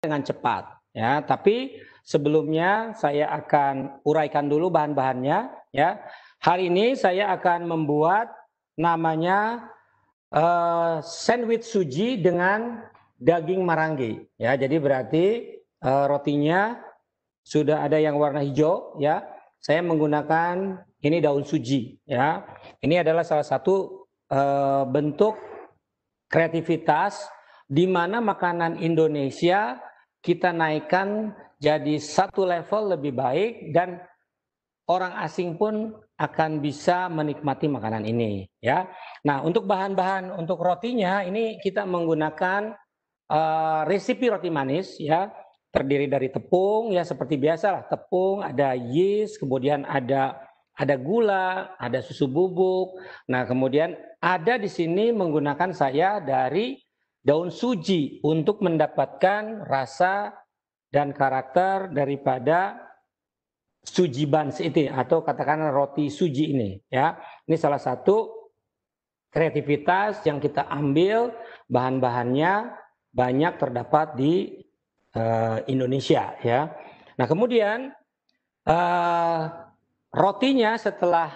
dengan cepat ya tapi sebelumnya saya akan uraikan dulu bahan-bahannya ya hari ini saya akan membuat namanya uh, sandwich suji dengan daging marangi ya jadi berarti uh, rotinya sudah ada yang warna hijau ya saya menggunakan ini daun suji ya ini adalah salah satu uh, bentuk kreativitas di mana makanan Indonesia kita naikkan jadi satu level lebih baik dan orang asing pun akan bisa menikmati makanan ini ya. Nah, untuk bahan-bahan untuk rotinya ini kita menggunakan uh, resipi roti manis ya, terdiri dari tepung ya seperti biasa lah, tepung, ada yeast, kemudian ada ada gula, ada susu bubuk. Nah, kemudian ada di sini menggunakan saya dari daun suji untuk mendapatkan rasa dan karakter daripada suji buns itu atau katakan roti suji ini ya. Ini salah satu kreativitas yang kita ambil bahan-bahannya banyak terdapat di uh, Indonesia ya. Nah, kemudian uh, rotinya setelah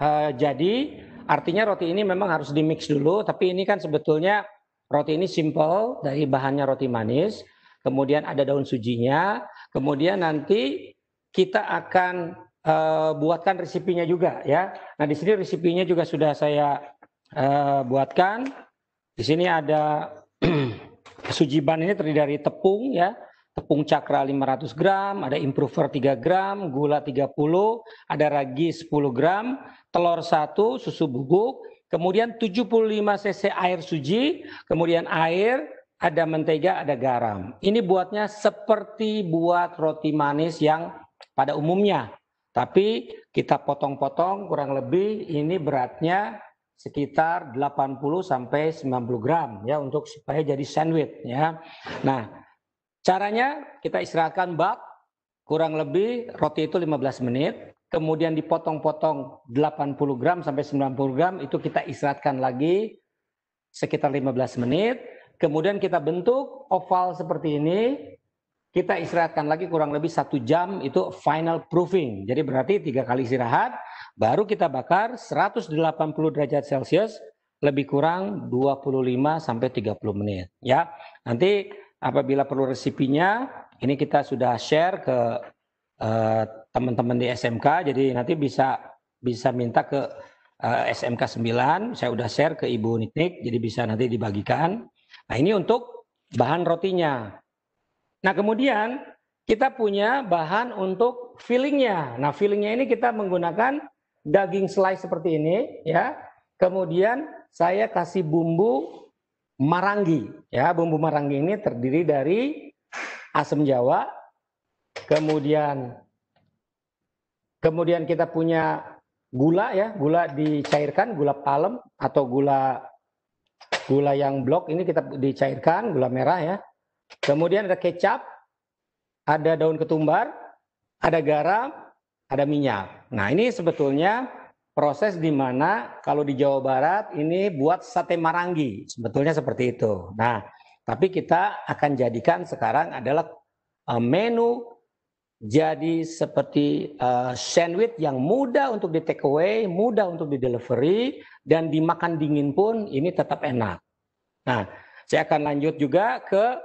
uh, jadi artinya roti ini memang harus dimix dulu tapi ini kan sebetulnya Roti ini simple dari bahannya roti manis, kemudian ada daun sujinya, kemudian nanti kita akan uh, buatkan resipinya juga ya. Nah, di sini resipinya juga sudah saya uh, buatkan. Di sini ada sujiban ini terdiri dari tepung ya, tepung cakra 500 gram, ada improver 3 gram, gula 30, ada ragi 10 gram, telur 1, susu bubuk, kemudian 75 cc air suji, kemudian air, ada mentega, ada garam. Ini buatnya seperti buat roti manis yang pada umumnya. Tapi kita potong-potong kurang lebih ini beratnya sekitar 80 sampai 90 gram ya untuk supaya jadi sandwich ya. Nah, caranya kita istirahatkan bak kurang lebih roti itu 15 menit kemudian dipotong-potong 80 gram sampai 90 gram itu kita istirahatkan lagi sekitar 15 menit. Kemudian kita bentuk oval seperti ini, kita istirahatkan lagi kurang lebih satu jam itu final proofing. Jadi berarti tiga kali istirahat, baru kita bakar 180 derajat Celcius lebih kurang 25 sampai 30 menit ya. Nanti apabila perlu resipinya ini kita sudah share ke Eh, teman-teman uh, di SMK jadi nanti bisa bisa minta ke uh, SMK 9 saya udah share ke Ibu Niknik jadi bisa nanti dibagikan nah ini untuk bahan rotinya nah kemudian kita punya bahan untuk fillingnya nah fillingnya ini kita menggunakan daging slice seperti ini ya kemudian saya kasih bumbu marangi ya bumbu marangi ini terdiri dari asam jawa kemudian kemudian kita punya gula ya, gula dicairkan, gula palem atau gula gula yang blok ini kita dicairkan, gula merah ya. Kemudian ada kecap, ada daun ketumbar, ada garam, ada minyak. Nah, ini sebetulnya proses di mana kalau di Jawa Barat ini buat sate marangi, sebetulnya seperti itu. Nah, tapi kita akan jadikan sekarang adalah eh, menu jadi seperti uh, sandwich yang mudah untuk di take away, mudah untuk di delivery, dan dimakan dingin pun ini tetap enak. Nah, saya akan lanjut juga ke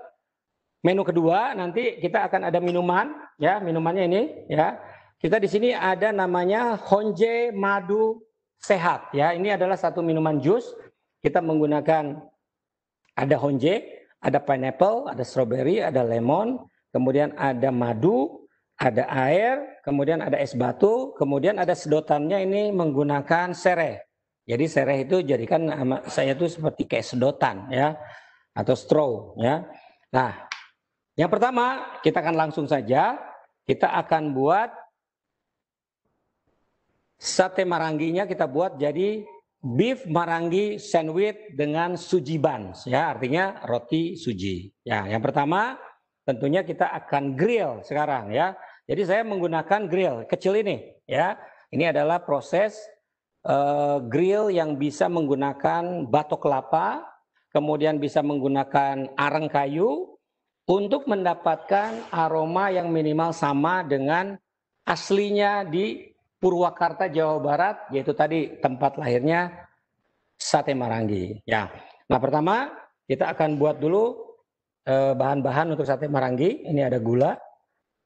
menu kedua. Nanti kita akan ada minuman, ya minumannya ini, ya. Kita di sini ada namanya Honje Madu Sehat, ya. Ini adalah satu minuman jus. Kita menggunakan ada honje, ada pineapple, ada strawberry, ada lemon, kemudian ada madu, ada air, kemudian ada es batu, kemudian ada sedotannya ini menggunakan sereh. Jadi sereh itu jadikan saya itu seperti kayak sedotan ya atau straw ya. Nah, yang pertama kita akan langsung saja kita akan buat sate marangginya kita buat jadi beef marangi sandwich dengan suji buns ya artinya roti suji. Ya, yang pertama tentunya kita akan grill sekarang ya. Jadi saya menggunakan grill kecil ini ya. Ini adalah proses uh, grill yang bisa menggunakan batok kelapa, kemudian bisa menggunakan arang kayu untuk mendapatkan aroma yang minimal sama dengan aslinya di Purwakarta Jawa Barat yaitu tadi tempat lahirnya sate marangi ya. Nah, pertama kita akan buat dulu eh, bahan-bahan untuk sate marangi. Ini ada gula,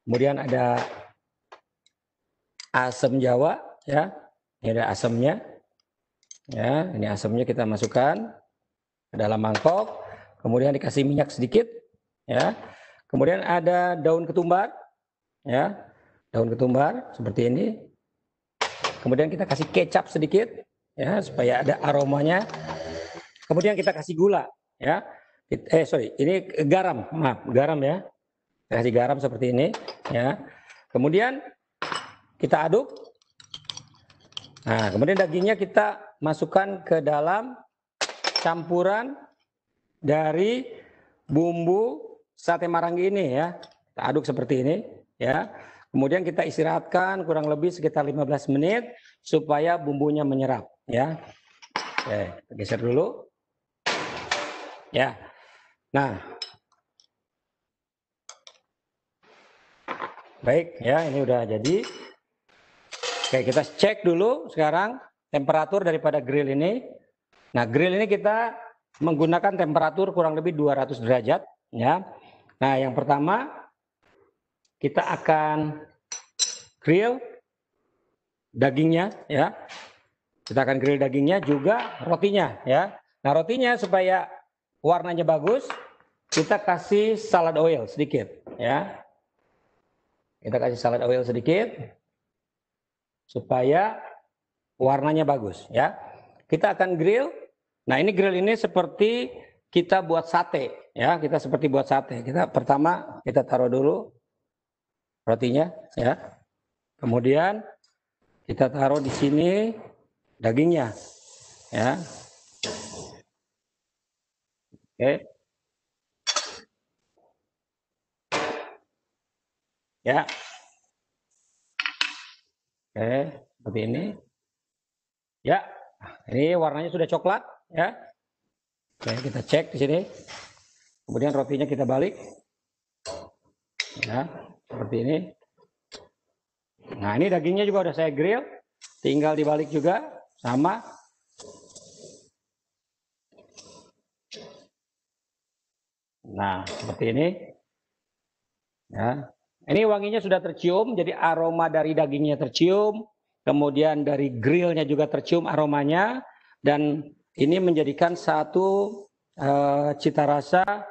Kemudian ada asam Jawa ya. Ini ada asamnya. Ya, ini asamnya kita masukkan ke dalam mangkok. Kemudian dikasih minyak sedikit ya. Kemudian ada daun ketumbar ya. Daun ketumbar seperti ini. Kemudian kita kasih kecap sedikit ya supaya ada aromanya. Kemudian kita kasih gula ya. Eh sorry, ini garam, maaf, garam ya kasih garam seperti ini ya. Kemudian kita aduk. Nah, kemudian dagingnya kita masukkan ke dalam campuran dari bumbu sate marangi ini ya. Kita aduk seperti ini ya. Kemudian kita istirahatkan kurang lebih sekitar 15 menit supaya bumbunya menyerap ya. Oke, geser dulu. Ya. Nah, Baik, ya ini udah jadi. Oke, kita cek dulu sekarang temperatur daripada grill ini. Nah, grill ini kita menggunakan temperatur kurang lebih 200 derajat, ya. Nah, yang pertama kita akan grill dagingnya, ya. Kita akan grill dagingnya juga rotinya, ya. Nah, rotinya supaya warnanya bagus, kita kasih salad oil sedikit, ya kita kasih salad oil sedikit supaya warnanya bagus ya. Kita akan grill. Nah, ini grill ini seperti kita buat sate ya, kita seperti buat sate. Kita pertama kita taruh dulu rotinya ya. Kemudian kita taruh di sini dagingnya ya. Oke. Okay. Ya. Oke, seperti ini. Ya, ini warnanya sudah coklat, ya. Oke, kita cek di sini. Kemudian rotinya kita balik. Ya, seperti ini. Nah, ini dagingnya juga udah saya grill. Tinggal dibalik juga sama. Nah, seperti ini. Ya. Ini wanginya sudah tercium, jadi aroma dari dagingnya tercium, kemudian dari grillnya juga tercium aromanya, dan ini menjadikan satu uh, cita rasa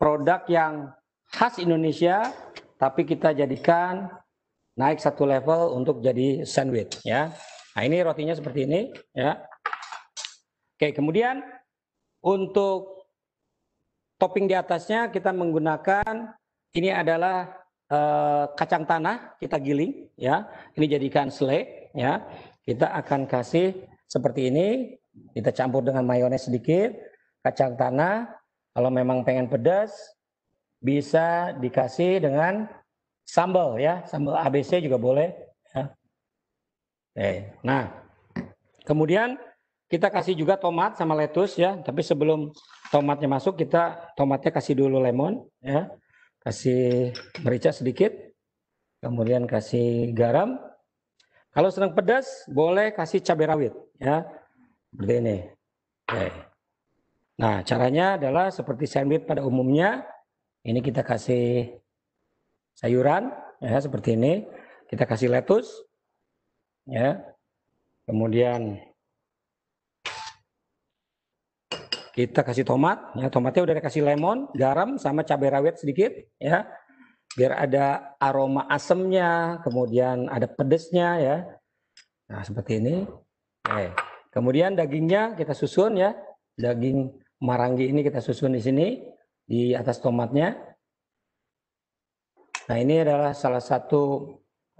produk yang khas Indonesia, tapi kita jadikan naik satu level untuk jadi sandwich ya. Nah ini rotinya seperti ini ya. Oke kemudian untuk topping di atasnya kita menggunakan ini adalah Eh, kacang tanah kita giling ya ini jadikan selai ya kita akan kasih seperti ini kita campur dengan mayones sedikit kacang tanah kalau memang pengen pedas bisa dikasih dengan sambal ya sambal ABC juga boleh ya. Oke. Eh, nah kemudian kita kasih juga tomat sama lettuce ya tapi sebelum tomatnya masuk kita tomatnya kasih dulu lemon ya kasih merica sedikit, kemudian kasih garam. Kalau senang pedas, boleh kasih cabai rawit, ya, seperti ini. Oke. Nah, caranya adalah seperti sandwich pada umumnya. Ini kita kasih sayuran, ya, seperti ini. Kita kasih lettuce, ya. Kemudian kita kasih tomat, ya tomatnya udah dikasih lemon, garam sama cabai rawit sedikit, ya biar ada aroma asemnya, kemudian ada pedesnya, ya. Nah seperti ini. Oke. Kemudian dagingnya kita susun ya, daging marangi ini kita susun di sini di atas tomatnya. Nah ini adalah salah satu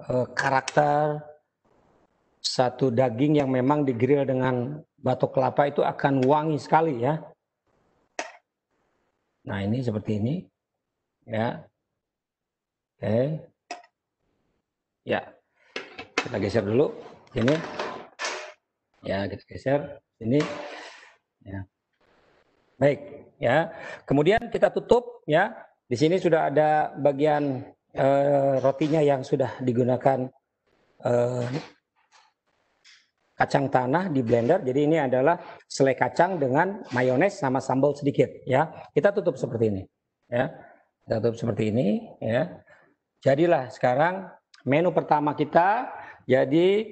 uh, karakter satu daging yang memang digrill dengan batok kelapa itu akan wangi sekali ya. Nah ini seperti ini, ya. Oke, ya kita geser dulu ini, ya kita geser ini, ya. Baik, ya. Kemudian kita tutup, ya. Di sini sudah ada bagian eh, rotinya yang sudah digunakan eh, kacang tanah di blender. Jadi ini adalah selai kacang dengan mayones sama sambal sedikit ya. Kita tutup seperti ini ya. Kita tutup seperti ini ya. Jadilah sekarang menu pertama kita jadi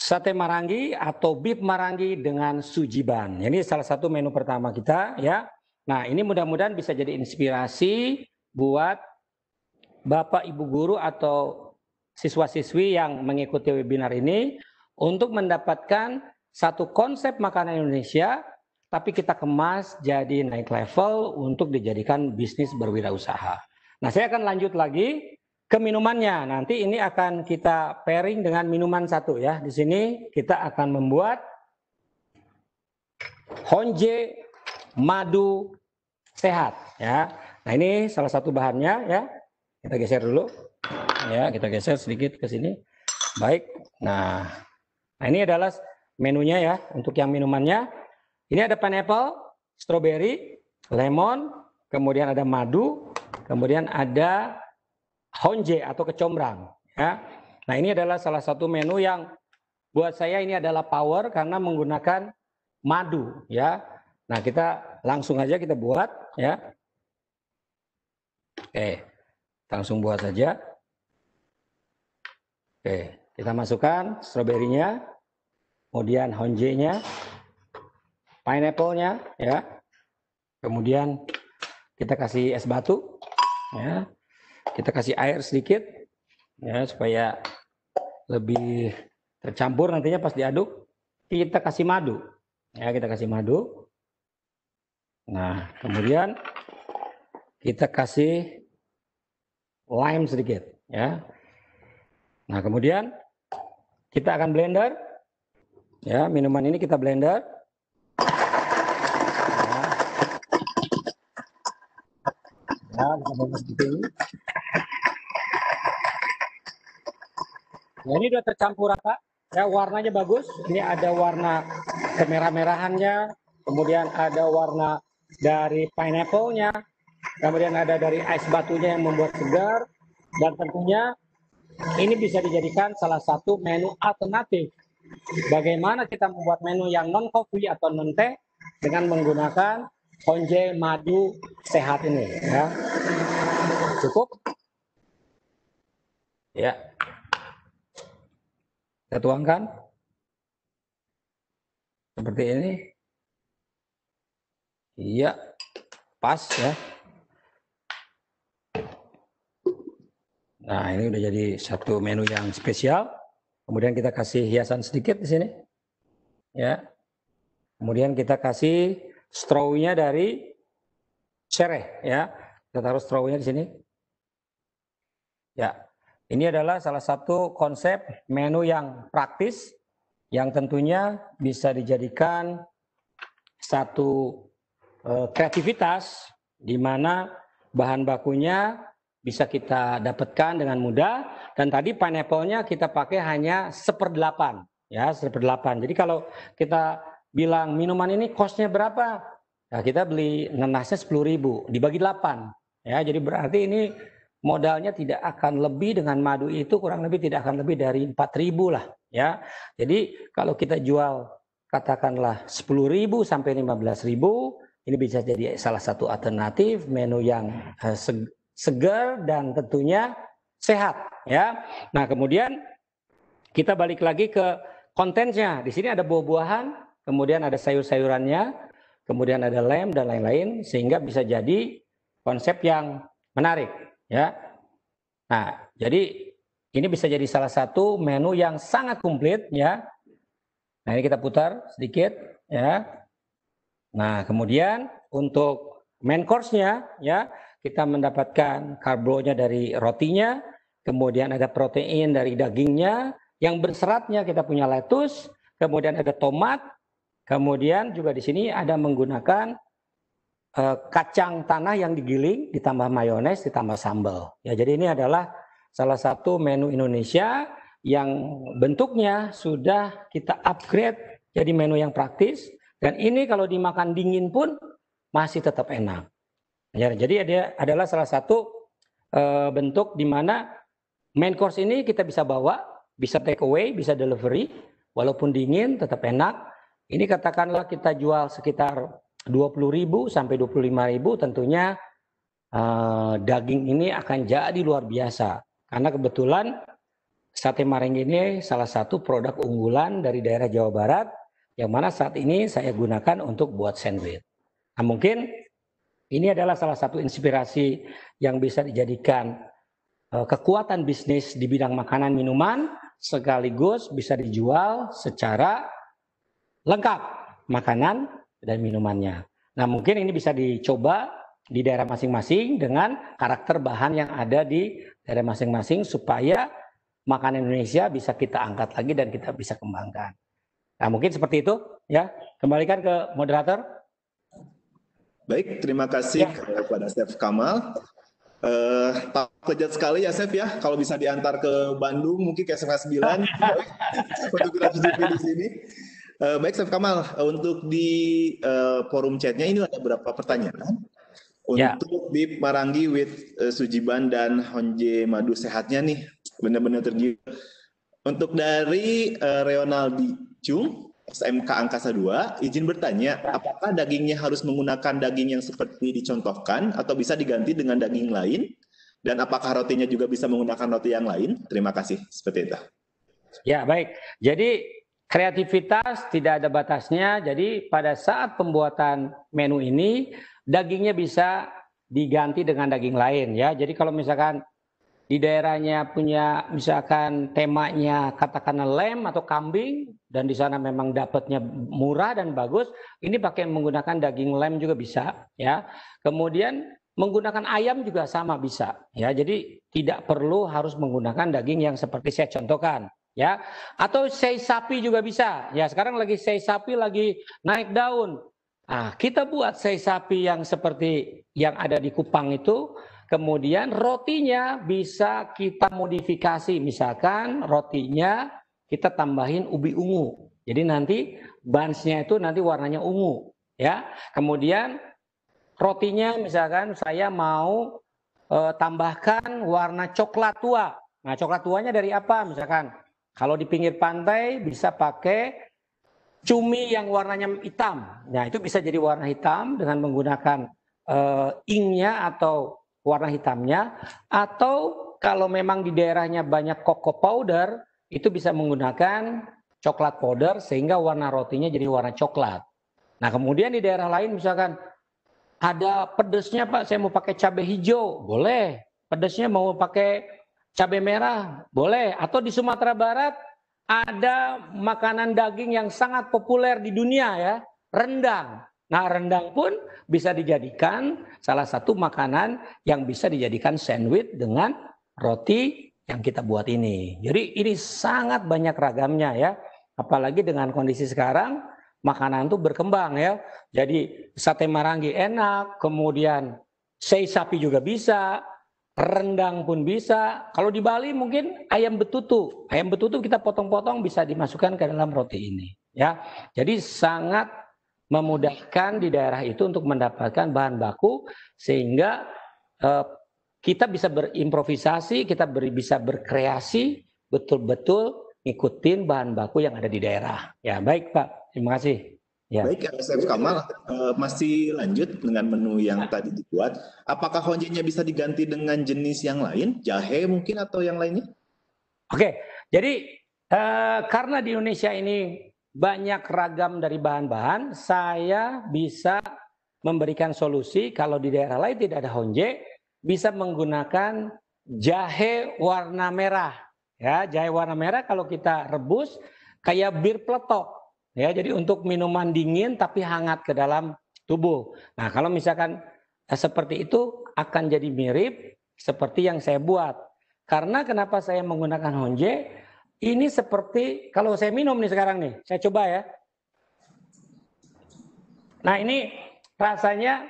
sate marangi atau bib marangi dengan sujiban. Ini salah satu menu pertama kita ya. Nah, ini mudah-mudahan bisa jadi inspirasi buat Bapak Ibu guru atau siswa-siswi yang mengikuti webinar ini untuk mendapatkan satu konsep makanan Indonesia, tapi kita kemas jadi naik level untuk dijadikan bisnis berwirausaha. Nah, saya akan lanjut lagi ke minumannya. Nanti ini akan kita pairing dengan minuman satu ya. Di sini kita akan membuat honje madu sehat ya. Nah, ini salah satu bahannya ya. Kita geser dulu. Ya, kita geser sedikit ke sini. Baik. Nah, Nah, ini adalah menunya ya untuk yang minumannya. Ini ada pineapple, strawberry, lemon, kemudian ada madu, kemudian ada honje atau kecombrang ya. Nah, ini adalah salah satu menu yang buat saya ini adalah power karena menggunakan madu ya. Nah, kita langsung aja kita buat ya. Oke. Langsung buat saja. Oke. Kita masukkan stroberinya, kemudian honje-nya, pineapple-nya, ya. Kemudian kita kasih es batu, ya. Kita kasih air sedikit, ya supaya lebih tercampur nantinya pas diaduk. Kita kasih madu, ya kita kasih madu. Nah, kemudian kita kasih lime sedikit, ya. Nah, kemudian kita akan blender. Ya, minuman ini kita blender. Ya, ya kita blender seperti ini. Ya, ini sudah tercampur rata. Ya, warnanya bagus. Ini ada warna kemerah-merahannya, kemudian ada warna dari pineapple-nya, kemudian ada dari es batunya yang membuat segar, dan tentunya ini bisa dijadikan salah satu menu alternatif. Bagaimana kita membuat menu yang non kopi atau non teh dengan menggunakan konje madu sehat ini ya. Cukup? Ya. Kita tuangkan. Seperti ini. Iya. Pas ya. Nah, ini udah jadi satu menu yang spesial. Kemudian kita kasih hiasan sedikit di sini. Ya. Kemudian kita kasih straw dari cereh ya. Kita taruh straw di sini. Ya. Ini adalah salah satu konsep menu yang praktis yang tentunya bisa dijadikan satu eh, kreativitas di mana bahan bakunya bisa kita dapatkan dengan mudah dan tadi pineapple-nya kita pakai hanya seperdelapan ya seperdelapan jadi kalau kita bilang minuman ini kosnya berapa nah, kita beli nanasnya sepuluh ribu dibagi delapan ya jadi berarti ini modalnya tidak akan lebih dengan madu itu kurang lebih tidak akan lebih dari empat ribu lah ya jadi kalau kita jual katakanlah sepuluh ribu sampai lima belas ribu ini bisa jadi salah satu alternatif menu yang eh, segar dan tentunya sehat ya. Nah, kemudian kita balik lagi ke kontennya. Di sini ada buah-buahan, kemudian ada sayur-sayurannya, kemudian ada lem dan lain-lain sehingga bisa jadi konsep yang menarik ya. Nah, jadi ini bisa jadi salah satu menu yang sangat komplit ya. Nah, ini kita putar sedikit ya. Nah, kemudian untuk main course-nya ya, kita mendapatkan karbonya dari rotinya, kemudian ada protein dari dagingnya, yang berseratnya kita punya lettuce, kemudian ada tomat, kemudian juga di sini ada menggunakan uh, kacang tanah yang digiling ditambah mayones ditambah sambal. Ya, jadi ini adalah salah satu menu Indonesia yang bentuknya sudah kita upgrade jadi menu yang praktis dan ini kalau dimakan dingin pun masih tetap enak. Ya, jadi ada adalah salah satu uh, bentuk di mana main course ini kita bisa bawa, bisa take away, bisa delivery, walaupun dingin tetap enak. Ini katakanlah kita jual sekitar 20.000 sampai 25.000 tentunya uh, daging ini akan jadi luar biasa. Karena kebetulan sate maring ini salah satu produk unggulan dari daerah Jawa Barat yang mana saat ini saya gunakan untuk buat sandwich. Nah, mungkin ini adalah salah satu inspirasi yang bisa dijadikan eh, kekuatan bisnis di bidang makanan minuman sekaligus bisa dijual secara lengkap makanan dan minumannya. Nah, mungkin ini bisa dicoba di daerah masing-masing dengan karakter bahan yang ada di daerah masing-masing supaya makanan Indonesia bisa kita angkat lagi dan kita bisa kembangkan. Nah, mungkin seperti itu ya. Kembalikan ke moderator. Baik, terima kasih ya. kepada Chef Kamal. Uh, kejat sekali ya Chef ya, kalau bisa diantar ke Bandung mungkin ke SMA 9 untuk kita di sini. Uh, baik Chef Kamal, uh, untuk di uh, forum chatnya ini ada beberapa pertanyaan. Ya. Untuk ya. Marangi with uh, Sujiban dan Honje Madu sehatnya nih, benar-benar tergiur. Untuk dari uh, Reonaldi Chung, SMK Angkasa 2, izin bertanya, apakah dagingnya harus menggunakan daging yang seperti dicontohkan atau bisa diganti dengan daging lain? Dan apakah rotinya juga bisa menggunakan roti yang lain? Terima kasih, seperti itu. Ya, baik. Jadi kreativitas tidak ada batasnya. Jadi pada saat pembuatan menu ini, dagingnya bisa diganti dengan daging lain ya. Jadi kalau misalkan di daerahnya punya misalkan temanya katakanlah lem atau kambing dan di sana memang dapatnya murah dan bagus, ini pakai menggunakan daging lem juga bisa ya. Kemudian menggunakan ayam juga sama bisa ya. Jadi tidak perlu harus menggunakan daging yang seperti saya contohkan ya. Atau sei sapi juga bisa. Ya, sekarang lagi sei sapi lagi naik daun. Nah, kita buat sei sapi yang seperti yang ada di Kupang itu Kemudian rotinya bisa kita modifikasi, misalkan rotinya kita tambahin ubi ungu. Jadi nanti bansnya itu nanti warnanya ungu, ya. Kemudian rotinya misalkan saya mau e, tambahkan warna coklat tua. Nah, coklat tuanya dari apa? Misalkan kalau di pinggir pantai bisa pakai cumi yang warnanya hitam. Nah, itu bisa jadi warna hitam dengan menggunakan e, eh, ingnya atau warna hitamnya atau kalau memang di daerahnya banyak cocoa powder itu bisa menggunakan coklat powder sehingga warna rotinya jadi warna coklat. Nah kemudian di daerah lain misalkan ada pedesnya Pak, saya mau pakai cabai hijau, boleh. Pedesnya mau pakai cabai merah, boleh. Atau di Sumatera Barat ada makanan daging yang sangat populer di dunia ya, rendang. Nah, rendang pun bisa dijadikan salah satu makanan yang bisa dijadikan sandwich dengan roti yang kita buat ini. Jadi ini sangat banyak ragamnya ya. Apalagi dengan kondisi sekarang makanan itu berkembang ya. Jadi sate marangi enak, kemudian sei sapi juga bisa, rendang pun bisa. Kalau di Bali mungkin ayam betutu. Ayam betutu kita potong-potong bisa dimasukkan ke dalam roti ini ya. Jadi sangat memudahkan di daerah itu untuk mendapatkan bahan baku sehingga eh, kita bisa berimprovisasi, kita ber, bisa berkreasi betul-betul ngikutin bahan baku yang ada di daerah. Ya, baik Pak. Terima kasih. Ya. Baik, RSF Kamal uh, masih lanjut dengan menu yang ya. tadi dibuat. Apakah honjenya bisa diganti dengan jenis yang lain, jahe mungkin atau yang lainnya? Oke, jadi uh, karena di Indonesia ini banyak ragam dari bahan-bahan, saya bisa memberikan solusi kalau di daerah lain tidak ada honje, bisa menggunakan jahe warna merah. Ya, jahe warna merah kalau kita rebus kayak bir peletok. Ya, jadi untuk minuman dingin tapi hangat ke dalam tubuh. Nah, kalau misalkan eh, seperti itu akan jadi mirip seperti yang saya buat. Karena kenapa saya menggunakan honje? Ini seperti kalau saya minum nih sekarang nih, saya coba ya. Nah ini rasanya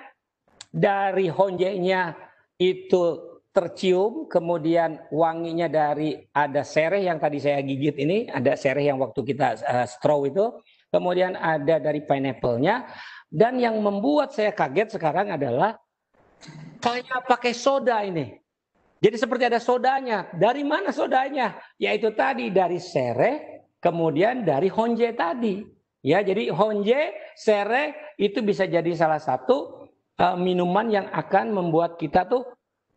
dari honjeknya itu tercium, kemudian wanginya dari ada sereh yang tadi saya gigit ini, ada sereh yang waktu kita uh, straw itu, kemudian ada dari pineapple-nya, dan yang membuat saya kaget sekarang adalah kayak pakai soda ini. Jadi seperti ada sodanya. Dari mana sodanya? Yaitu tadi dari sere, kemudian dari honje tadi. Ya, jadi honje, sere itu bisa jadi salah satu uh, minuman yang akan membuat kita tuh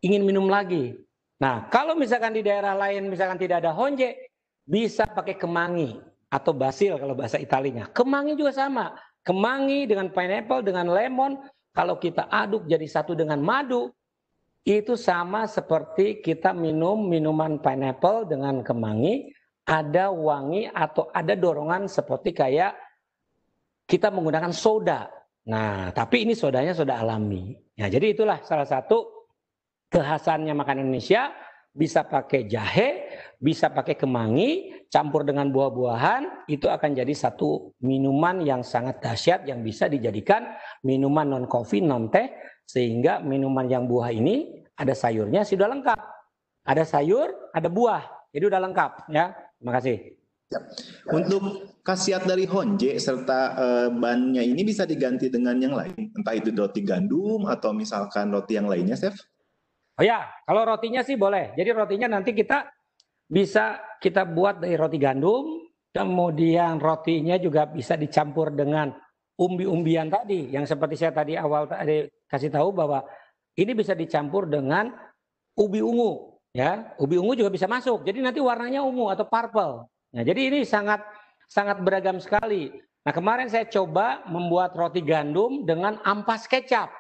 ingin minum lagi. Nah, kalau misalkan di daerah lain misalkan tidak ada honje, bisa pakai kemangi atau basil kalau bahasa Italinya. Kemangi juga sama. Kemangi dengan pineapple dengan lemon kalau kita aduk jadi satu dengan madu, itu sama seperti kita minum minuman pineapple dengan kemangi, ada wangi atau ada dorongan seperti kayak kita menggunakan soda. Nah, tapi ini sodanya soda alami. Nah, jadi itulah salah satu kekhasannya makanan Indonesia bisa pakai jahe, bisa pakai kemangi, campur dengan buah-buahan, itu akan jadi satu minuman yang sangat dahsyat yang bisa dijadikan minuman non kopi, non teh, sehingga minuman yang buah ini ada sayurnya sudah lengkap. Ada sayur, ada buah, jadi udah lengkap ya. Terima kasih. Untuk khasiat dari honje serta uh, bannya ini bisa diganti dengan yang lain, entah itu roti gandum atau misalkan roti yang lainnya, Chef? Oh ya, kalau rotinya sih boleh. Jadi rotinya nanti kita bisa kita buat dari roti gandum, kemudian rotinya juga bisa dicampur dengan umbi-umbian tadi yang seperti saya tadi awal tadi kasih tahu bahwa ini bisa dicampur dengan ubi ungu ya ubi ungu juga bisa masuk jadi nanti warnanya ungu atau purple nah jadi ini sangat sangat beragam sekali nah kemarin saya coba membuat roti gandum dengan ampas kecap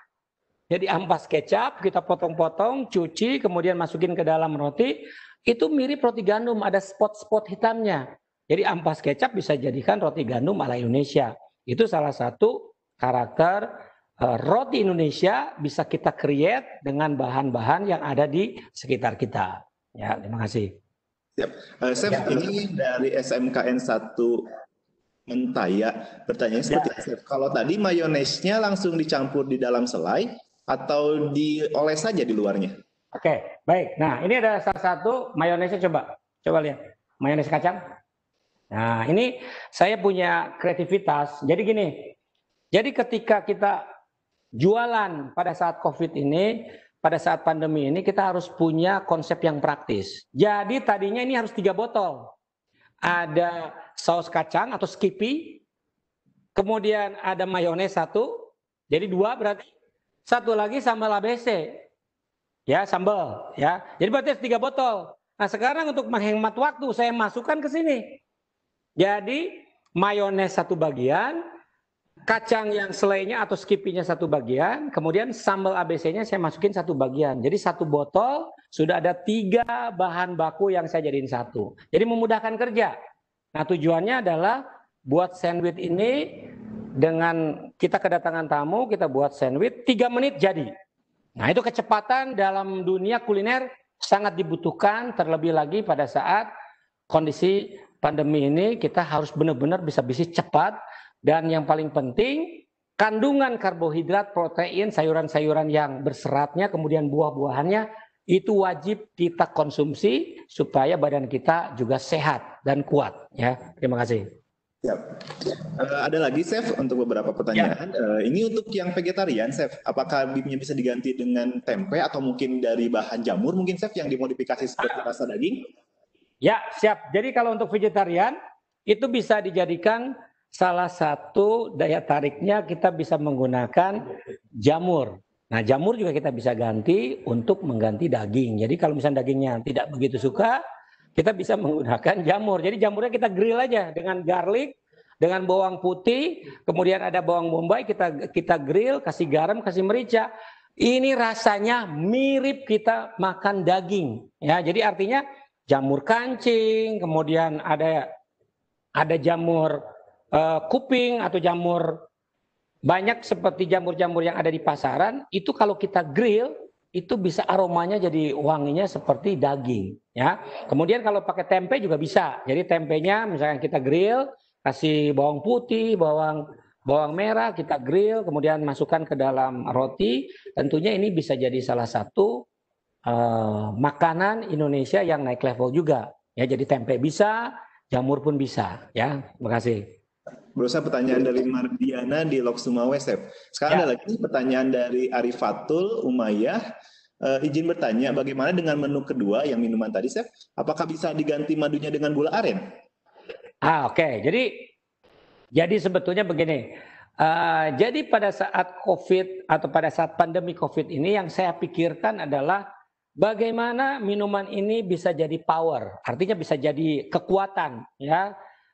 jadi ampas kecap kita potong-potong cuci kemudian masukin ke dalam roti itu mirip roti gandum, ada spot-spot hitamnya. Jadi ampas kecap bisa jadikan roti gandum ala Indonesia. Itu salah satu karakter uh, roti Indonesia bisa kita create dengan bahan-bahan yang ada di sekitar kita. Ya, terima kasih. Siap. Uh, Chef, ya. ini dari SMKN 1 Mentaya bertanya ya. seperti ya. Chef. Kalau tadi mayonesnya langsung dicampur di dalam selai atau dioles saja di luarnya? Oke, baik. Nah, ini ada salah satu mayonesnya coba. Coba lihat. Mayones kacang. Nah, ini saya punya kreativitas. Jadi gini. Jadi ketika kita jualan pada saat Covid ini, pada saat pandemi ini kita harus punya konsep yang praktis. Jadi tadinya ini harus tiga botol. Ada saus kacang atau skippy, kemudian ada mayones satu, jadi dua berarti. Satu lagi sambal ABC, ya sambal ya. Jadi berarti tiga botol. Nah sekarang untuk menghemat waktu saya masukkan ke sini. Jadi mayones satu bagian, kacang yang selainya atau skipinya satu bagian, kemudian sambal ABC-nya saya masukin satu bagian. Jadi satu botol sudah ada tiga bahan baku yang saya jadiin satu. Jadi memudahkan kerja. Nah tujuannya adalah buat sandwich ini dengan kita kedatangan tamu, kita buat sandwich, tiga menit jadi. Nah itu kecepatan dalam dunia kuliner sangat dibutuhkan terlebih lagi pada saat kondisi pandemi ini kita harus benar-benar bisa bisnis cepat dan yang paling penting kandungan karbohidrat, protein, sayuran-sayuran yang berseratnya kemudian buah-buahannya itu wajib kita konsumsi supaya badan kita juga sehat dan kuat ya. Terima kasih. Siap. Uh, ada lagi, Chef, untuk beberapa pertanyaan. Ya. Uh, ini untuk yang vegetarian, Chef. Apakah bibnya bisa diganti dengan tempe atau mungkin dari bahan jamur mungkin, Chef, yang dimodifikasi seperti rasa daging? Ya, siap. Jadi kalau untuk vegetarian, itu bisa dijadikan salah satu daya tariknya kita bisa menggunakan jamur. Nah, jamur juga kita bisa ganti untuk mengganti daging. Jadi kalau misalnya dagingnya tidak begitu suka, kita bisa menggunakan jamur. Jadi jamurnya kita grill aja dengan garlic, dengan bawang putih, kemudian ada bawang bombay kita kita grill, kasih garam, kasih merica. Ini rasanya mirip kita makan daging. Ya, jadi artinya jamur kancing, kemudian ada ada jamur uh, kuping atau jamur banyak seperti jamur-jamur yang ada di pasaran, itu kalau kita grill itu bisa aromanya jadi wanginya seperti daging ya. Kemudian kalau pakai tempe juga bisa. Jadi tempenya misalkan kita grill, kasih bawang putih, bawang bawang merah kita grill, kemudian masukkan ke dalam roti. Tentunya ini bisa jadi salah satu uh, makanan Indonesia yang naik level juga. Ya, jadi tempe bisa, jamur pun bisa ya. Terima kasih. Berusaha pertanyaan iya. dari Mardiana di Lok Sumawesep. Sekarang ya. ada lagi pertanyaan dari Arifatul Umayyah. Uh, izin bertanya, bagaimana dengan menu kedua yang minuman tadi, Chef? Apakah bisa diganti madunya dengan gula aren? Ah, oke. Okay. Jadi, jadi sebetulnya begini. Uh, jadi pada saat COVID atau pada saat pandemi COVID ini yang saya pikirkan adalah bagaimana minuman ini bisa jadi power, artinya bisa jadi kekuatan, ya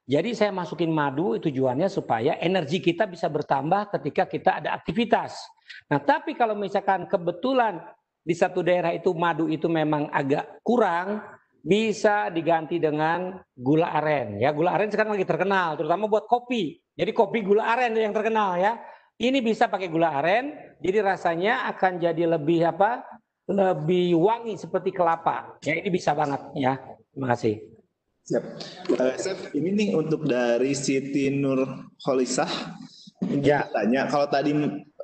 jadi saya masukin madu tujuannya supaya energi kita bisa bertambah ketika kita ada aktivitas. Nah tapi kalau misalkan kebetulan di satu daerah itu madu itu memang agak kurang, bisa diganti dengan gula aren. Ya gula aren sekarang lagi terkenal, terutama buat kopi. Jadi kopi gula aren yang terkenal ya. Ini bisa pakai gula aren, jadi rasanya akan jadi lebih apa? Lebih wangi seperti kelapa. Ya ini bisa banget ya. Terima kasih. Siap. Uh, ini nih untuk dari Siti Nur Holisah. Ya. Tanya, kalau tadi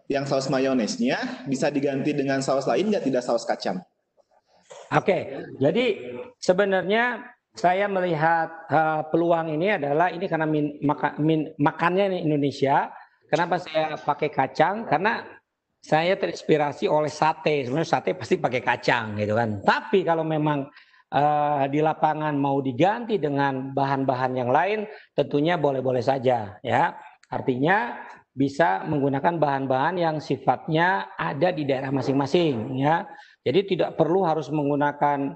yang saus mayonesnya bisa diganti dengan saus lain nggak tidak saus kacang? Oke, jadi sebenarnya saya melihat uh, peluang ini adalah ini karena min, maka, min, makannya Indonesia. Kenapa saya pakai kacang? Karena saya terinspirasi oleh sate. Sebenarnya sate pasti pakai kacang gitu kan. Tapi kalau memang uh, di lapangan mau diganti dengan bahan-bahan yang lain, tentunya boleh-boleh saja ya. Artinya bisa menggunakan bahan-bahan yang sifatnya ada di daerah masing-masing ya. Jadi tidak perlu harus menggunakan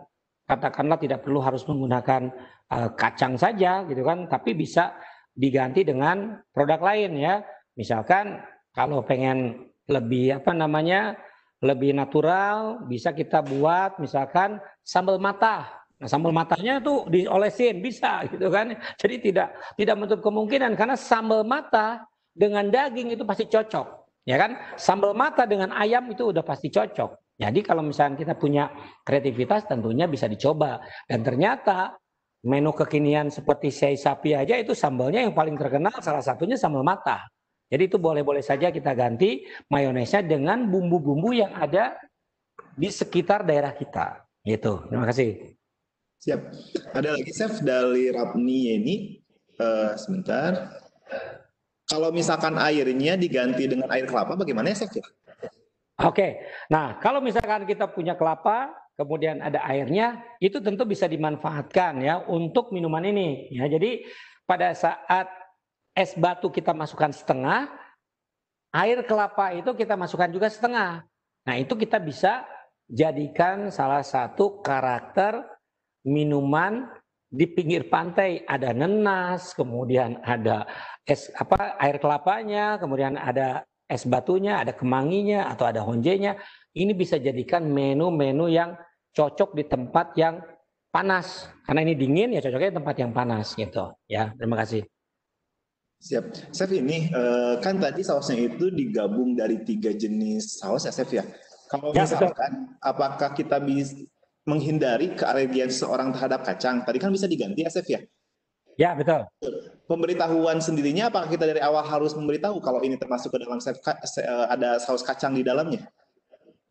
katakanlah tidak perlu harus menggunakan uh, kacang saja gitu kan, tapi bisa diganti dengan produk lain ya. Misalkan kalau pengen lebih apa namanya lebih natural bisa kita buat misalkan sambal mata Nah, sambal matanya tuh diolesin bisa gitu kan. Jadi tidak tidak menutup kemungkinan karena sambal mata dengan daging itu pasti cocok, ya kan? Sambal mata dengan ayam itu udah pasti cocok. Jadi kalau misalnya kita punya kreativitas tentunya bisa dicoba dan ternyata menu kekinian seperti sei sapi aja itu sambalnya yang paling terkenal salah satunya sambal mata. Jadi itu boleh-boleh saja kita ganti mayonesnya dengan bumbu-bumbu yang ada di sekitar daerah kita. Gitu. Terima kasih. Siap. Ada lagi chef dari Rapni ini. Uh, eh, sebentar. Kalau misalkan airnya diganti dengan air kelapa bagaimana ya chef? Oke. Oke. Nah, kalau misalkan kita punya kelapa kemudian ada airnya itu tentu bisa dimanfaatkan ya untuk minuman ini ya. Jadi pada saat es batu kita masukkan setengah, air kelapa itu kita masukkan juga setengah. Nah itu kita bisa jadikan salah satu karakter minuman di pinggir pantai ada nenas, kemudian ada es apa air kelapanya, kemudian ada es batunya, ada kemanginya atau ada honjenya. Ini bisa jadikan menu-menu yang cocok di tempat yang panas. Karena ini dingin ya cocoknya tempat yang panas gitu. Ya, terima kasih. Siap. Chef ini eh, kan tadi sausnya itu digabung dari tiga jenis saus ya Chef ya. Kalau ya, misalkan betul. apakah kita bisa menghindari kealergian seorang terhadap kacang? Tadi kan bisa diganti ya Chef ya. Ya betul. Pemberitahuan sendirinya apakah kita dari awal harus memberitahu kalau ini termasuk ke dalam chef, eh, ada saus kacang di dalamnya?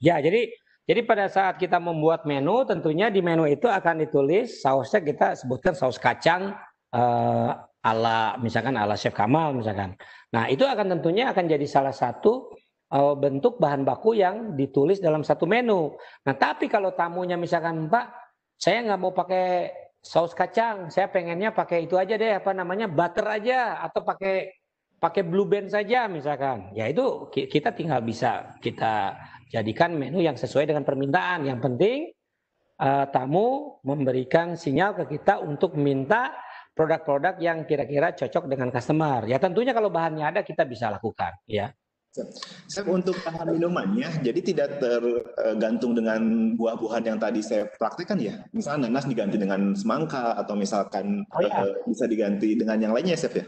Ya jadi jadi pada saat kita membuat menu tentunya di menu itu akan ditulis sausnya kita sebutkan saus kacang. Uh, ala misalkan ala Chef Kamal misalkan. Nah, itu akan tentunya akan jadi salah satu uh, bentuk bahan baku yang ditulis dalam satu menu. Nah, tapi kalau tamunya misalkan, "Pak, saya nggak mau pakai saus kacang, saya pengennya pakai itu aja deh, apa namanya? butter aja atau pakai pakai blue band saja misalkan. Ya itu kita tinggal bisa kita jadikan menu yang sesuai dengan permintaan. Yang penting uh, tamu memberikan sinyal ke kita untuk minta produk-produk yang kira-kira cocok dengan customer. Ya tentunya kalau bahannya ada kita bisa lakukan ya. Saya untuk bahan minumannya, jadi tidak tergantung dengan buah-buahan yang tadi saya praktekkan ya. Misalnya nanas diganti dengan semangka atau misalkan oh, iya. Eh, bisa diganti dengan yang lainnya, Chef ya?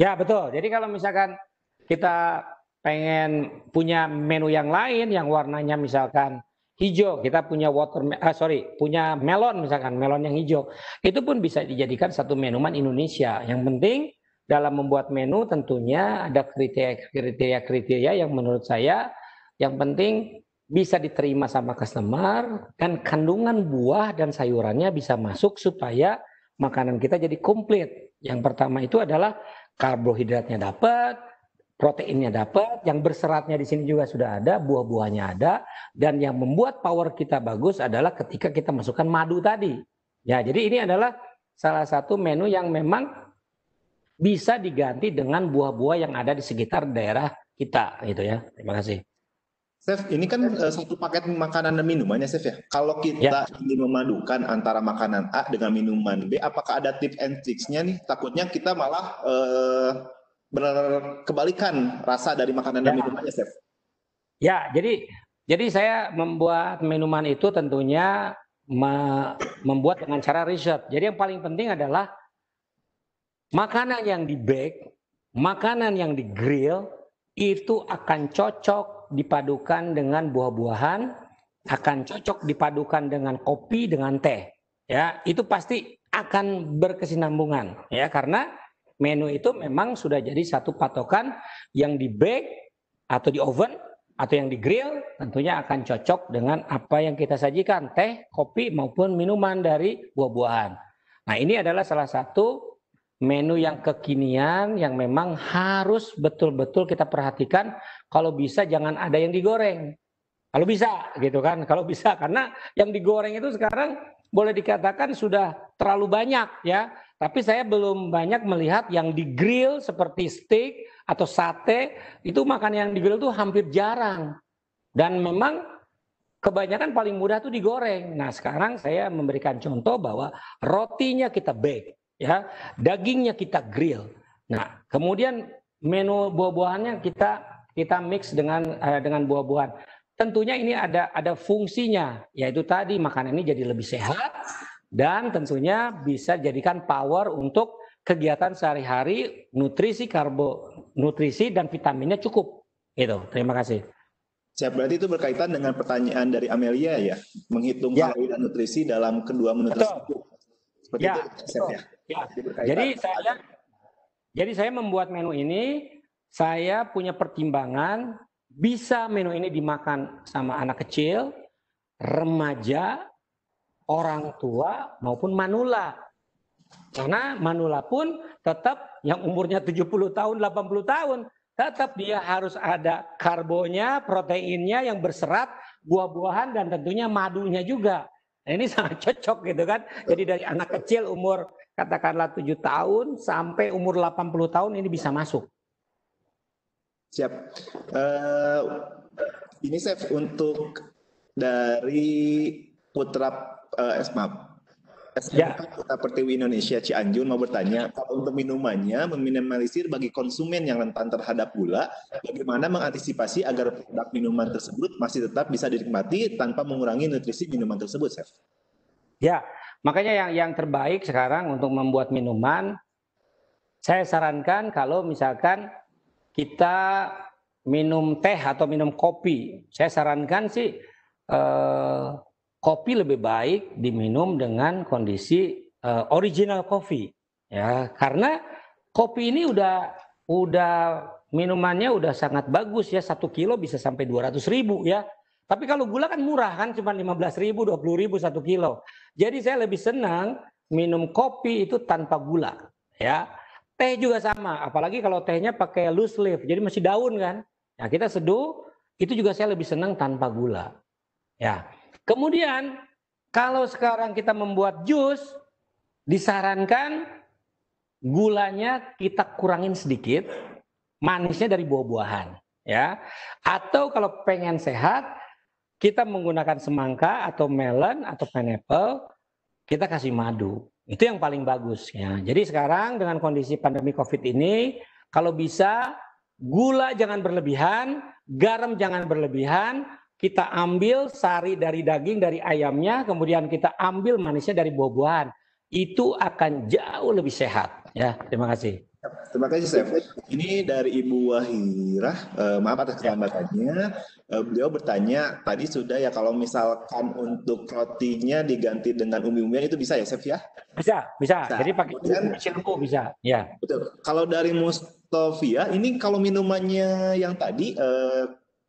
Ya betul. Jadi kalau misalkan kita pengen punya menu yang lain yang warnanya misalkan hijau, kita punya water ah, sorry, punya melon misalkan, melon yang hijau. Itu pun bisa dijadikan satu minuman Indonesia. Yang penting dalam membuat menu tentunya ada kriteria-kriteria yang menurut saya yang penting bisa diterima sama customer dan kandungan buah dan sayurannya bisa masuk supaya makanan kita jadi komplit. Yang pertama itu adalah karbohidratnya dapat, proteinnya dapat, yang berseratnya di sini juga sudah ada, buah-buahnya ada, dan yang membuat power kita bagus adalah ketika kita masukkan madu tadi. Ya, jadi ini adalah salah satu menu yang memang bisa diganti dengan buah-buah yang ada di sekitar daerah kita, gitu ya. Terima kasih. Chef, ini kan uh, satu paket makanan dan minumannya, Chef ya. Kalau kita ya. ingin memadukan antara makanan A dengan minuman B, apakah ada tips and tricksnya nih? Takutnya kita malah uh, kebalikan rasa dari makanan dan ya. minumannya, Chef. Ya, jadi jadi saya membuat minuman itu tentunya me membuat dengan cara riset. Jadi yang paling penting adalah makanan yang di bake, makanan yang di grill itu akan cocok dipadukan dengan buah-buahan, akan cocok dipadukan dengan kopi, dengan teh. Ya, itu pasti akan berkesinambungan ya karena menu itu memang sudah jadi satu patokan yang di bake atau di oven atau yang di grill tentunya akan cocok dengan apa yang kita sajikan, teh, kopi maupun minuman dari buah-buahan. Nah, ini adalah salah satu menu yang kekinian yang memang harus betul-betul kita perhatikan kalau bisa jangan ada yang digoreng. Kalau bisa gitu kan, kalau bisa karena yang digoreng itu sekarang boleh dikatakan sudah terlalu banyak ya tapi saya belum banyak melihat yang di grill seperti steak atau sate itu makan yang di grill itu hampir jarang. Dan memang kebanyakan paling mudah itu digoreng. Nah, sekarang saya memberikan contoh bahwa rotinya kita bake, ya, dagingnya kita grill. Nah, kemudian menu buah-buahannya kita kita mix dengan eh, dengan buah-buahan. Tentunya ini ada ada fungsinya, yaitu tadi makanan ini jadi lebih sehat, dan tentunya bisa jadikan power untuk kegiatan sehari-hari nutrisi karbo nutrisi dan vitaminnya cukup itu terima kasih Siap, berarti itu berkaitan dengan pertanyaan dari Amelia ya, menghitung ya. kalori dan nutrisi dalam kedua menu tersebut. Seperti ya, itu Ya. Jadi, ya. ya. jadi saya jadi saya membuat menu ini, saya punya pertimbangan bisa menu ini dimakan sama anak kecil, remaja, orang tua maupun manula. Karena manula pun tetap yang umurnya 70 tahun, 80 tahun, tetap dia harus ada karbonya, proteinnya yang berserat, buah-buahan dan tentunya madunya juga. Nah, ini sangat cocok gitu kan. Jadi dari anak kecil umur katakanlah 7 tahun sampai umur 80 tahun ini bisa masuk. Siap. Uh, ini saya untuk dari putra uh, eh, SMAP. SMK ya. Kota Pertiwi Indonesia Cianjur mau bertanya untuk minumannya meminimalisir bagi konsumen yang rentan terhadap gula, bagaimana mengantisipasi agar produk minuman tersebut masih tetap bisa dinikmati tanpa mengurangi nutrisi minuman tersebut, Chef? Ya, makanya yang yang terbaik sekarang untuk membuat minuman, saya sarankan kalau misalkan kita minum teh atau minum kopi, saya sarankan sih eh, kopi lebih baik diminum dengan kondisi uh, original kopi ya karena kopi ini udah udah minumannya udah sangat bagus ya satu kilo bisa sampai 200 ribu ya tapi kalau gula kan murah kan cuma 15 ribu 20 ribu satu kilo jadi saya lebih senang minum kopi itu tanpa gula ya teh juga sama apalagi kalau tehnya pakai loose leaf jadi masih daun kan ya kita seduh itu juga saya lebih senang tanpa gula ya Kemudian kalau sekarang kita membuat jus, disarankan gulanya kita kurangin sedikit, manisnya dari buah-buahan, ya. Atau kalau pengen sehat, kita menggunakan semangka atau melon atau pineapple, kita kasih madu. Itu yang paling bagus ya. Jadi sekarang dengan kondisi pandemi Covid ini, kalau bisa gula jangan berlebihan, garam jangan berlebihan, kita ambil sari dari daging dari ayamnya, kemudian kita ambil manisnya dari buah-buahan. Itu akan jauh lebih sehat. Ya, terima kasih. Terima kasih, Chef. Ini dari Ibu Wahira, eh, maaf atas kelambatannya. Eh, beliau bertanya, tadi sudah ya kalau misalkan untuk rotinya diganti dengan umbi-umbian itu bisa ya, Chef ya? Bisa, bisa. bisa. Jadi pakai cilku bisa. Ya. Betul. Kalau dari Mustofia, ini kalau minumannya yang tadi, eh,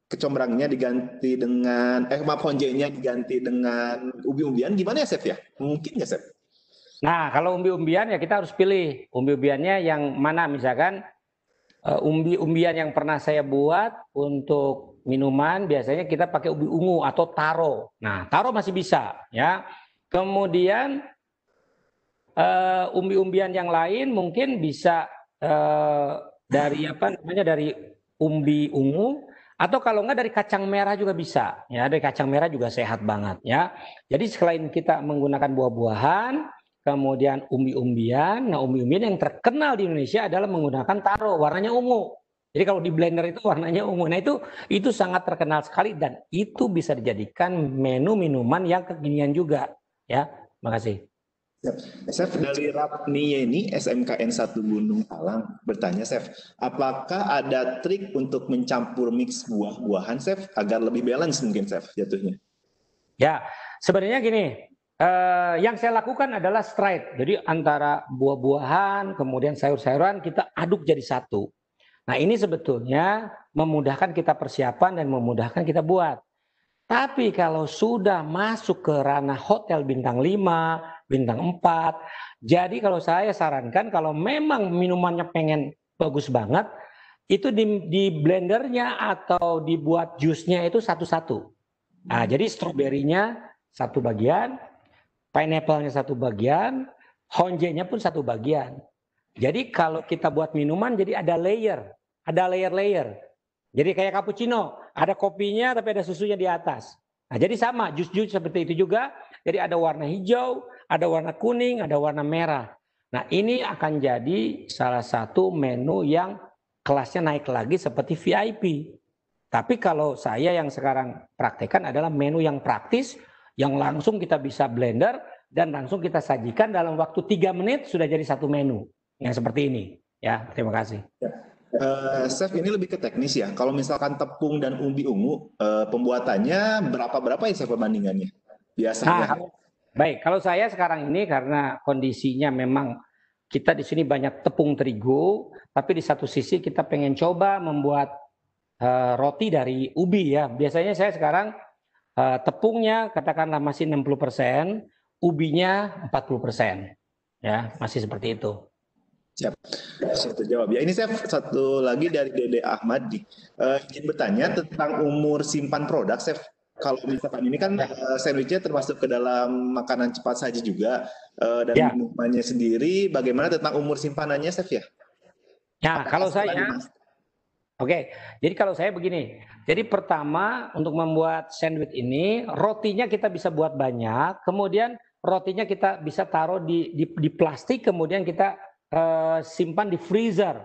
kecombrangnya diganti dengan eh maaf honjenya diganti dengan ubi-umbian gimana ya Chef ya? Mungkin nggak Chef? Nah, kalau umbi-umbian ya kita harus pilih umbi-umbiannya yang mana misalkan eh, umbi-umbian yang pernah saya buat untuk minuman biasanya kita pakai ubi ungu atau taro. Nah, taro masih bisa ya. Kemudian eh, umbi-umbian yang lain mungkin bisa uh, dari apa namanya dari umbi ungu atau kalau enggak dari kacang merah juga bisa ya dari kacang merah juga sehat banget ya jadi selain kita menggunakan buah-buahan kemudian umbi-umbian nah umbi-umbian yang terkenal di Indonesia adalah menggunakan taro warnanya ungu jadi kalau di blender itu warnanya ungu nah itu itu sangat terkenal sekali dan itu bisa dijadikan menu minuman yang kekinian juga ya makasih Chef eh, dari Nieni SMKN 1 Gunung Palang bertanya Chef, apakah ada trik untuk mencampur mix buah-buahan Chef agar lebih balance mungkin Chef jatuhnya? Ya, sebenarnya gini, eh, yang saya lakukan adalah stride. Jadi antara buah-buahan kemudian sayur-sayuran kita aduk jadi satu. Nah, ini sebetulnya memudahkan kita persiapan dan memudahkan kita buat. Tapi kalau sudah masuk ke ranah hotel bintang 5, bintang 4, jadi kalau saya sarankan kalau memang minumannya pengen bagus banget, itu di, di blendernya atau dibuat jusnya itu satu-satu. Nah, hmm. jadi stroberinya satu bagian, pineapple-nya satu bagian, honje-nya pun satu bagian. Jadi kalau kita buat minuman jadi ada layer, ada layer-layer. Jadi kayak cappuccino, ada kopinya tapi ada susunya di atas. Nah, jadi sama, jus-jus seperti itu juga. Jadi ada warna hijau, ada warna kuning, ada warna merah. Nah, ini akan jadi salah satu menu yang kelasnya naik lagi seperti VIP. Tapi kalau saya yang sekarang praktekkan adalah menu yang praktis, yang langsung kita bisa blender dan langsung kita sajikan dalam waktu 3 menit sudah jadi satu menu yang seperti ini. Ya, terima kasih. Ya. Uh, Chef ini lebih ke teknis ya. Kalau misalkan tepung dan umbi ungu uh, pembuatannya berapa berapa ya Chef perbandingannya biasanya? Nah, baik, kalau saya sekarang ini karena kondisinya memang kita di sini banyak tepung terigu, tapi di satu sisi kita pengen coba membuat uh, roti dari ubi ya. Biasanya saya sekarang uh, tepungnya katakanlah masih 60%, persen, ubinya 40%. persen. Ya, masih seperti itu. Siap, saya terjawab ya. Ini saya satu lagi dari Dede Ahmad nih. Uh, ingin bertanya tentang umur simpan produk, saya Kalau misalkan ini kan uh, sandwichnya termasuk ke dalam makanan cepat saji juga uh, dan ya. minumannya sendiri. Bagaimana tentang umur simpanannya, Chef ya? Nah, Apakah kalau saya, oke. Jadi kalau saya begini. Jadi pertama untuk membuat sandwich ini rotinya kita bisa buat banyak. Kemudian rotinya kita bisa taruh di di, di plastik. Kemudian kita Eh, simpan di freezer.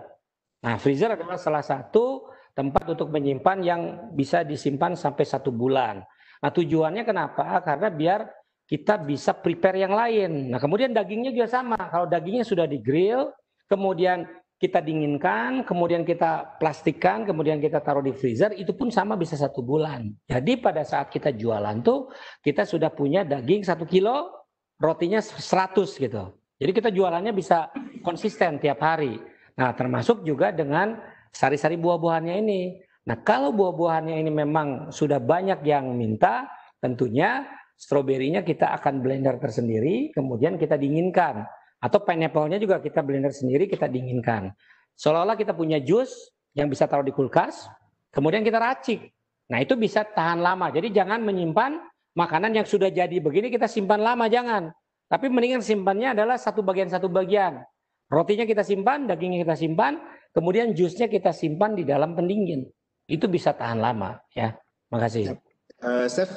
Nah, freezer adalah salah satu tempat untuk menyimpan yang bisa disimpan sampai satu bulan. Nah, tujuannya kenapa? Karena biar kita bisa prepare yang lain. Nah, kemudian dagingnya juga sama. Kalau dagingnya sudah di grill, kemudian kita dinginkan, kemudian kita plastikan, kemudian kita taruh di freezer, itu pun sama bisa satu bulan. Jadi pada saat kita jualan tuh, kita sudah punya daging satu kilo, rotinya seratus gitu. Jadi kita jualannya bisa konsisten tiap hari. Nah, termasuk juga dengan sari-sari buah-buahannya ini. Nah, kalau buah-buahannya ini memang sudah banyak yang minta, tentunya stroberinya kita akan blender tersendiri, kemudian kita dinginkan. Atau pineapple-nya juga kita blender sendiri, kita dinginkan. Seolah-olah kita punya jus yang bisa taruh di kulkas, kemudian kita racik. Nah, itu bisa tahan lama. Jadi jangan menyimpan makanan yang sudah jadi begini kita simpan lama, jangan. Tapi mendingan simpannya adalah satu bagian satu bagian. Rotinya kita simpan, dagingnya kita simpan, kemudian jusnya kita simpan di dalam pendingin. Itu bisa tahan lama ya. Makasih. Uh, Chef,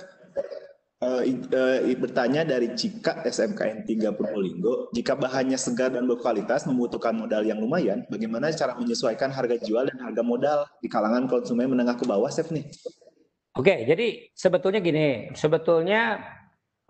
uh, uh, bertanya dari Cika SMKN 3 Probolinggo, jika bahannya segar dan berkualitas membutuhkan modal yang lumayan, bagaimana cara menyesuaikan harga jual dan harga modal di kalangan konsumen menengah ke bawah, Chef nih? Oke, jadi sebetulnya gini, sebetulnya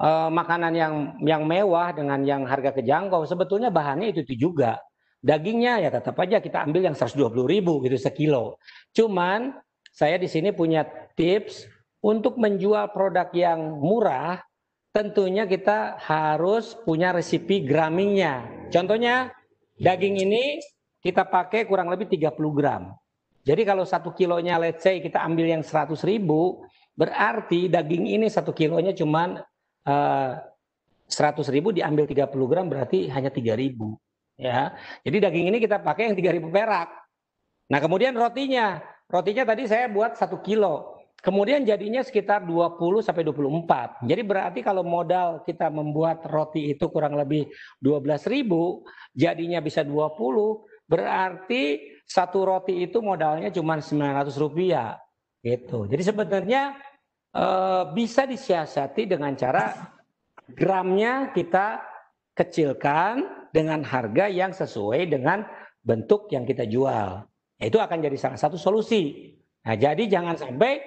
uh, makanan yang yang mewah dengan yang harga kejangkau sebetulnya bahannya itu itu juga dagingnya ya tetap aja kita ambil yang 120 ribu gitu sekilo cuman saya di sini punya tips untuk menjual produk yang murah tentunya kita harus punya resipi gramingnya. Contohnya daging ini kita pakai kurang lebih 30 gram. Jadi kalau satu kilonya let's say kita ambil yang 100 ribu, berarti daging ini satu kilonya cuma 100 eh, ribu diambil 30 gram berarti hanya 3 ribu. Ya. Jadi daging ini kita pakai yang 3 ribu perak. Nah kemudian rotinya, rotinya tadi saya buat 1 kilo. Kemudian jadinya sekitar 20 sampai 24. Jadi berarti kalau modal kita membuat roti itu kurang lebih 12 ribu, jadinya bisa 20, berarti satu roti itu modalnya cuma 900 rupiah. Gitu. Jadi sebenarnya Eh, bisa disiasati dengan cara gramnya kita kecilkan dengan harga yang sesuai dengan bentuk yang kita jual. Itu akan jadi salah satu solusi. Nah, jadi jangan sampai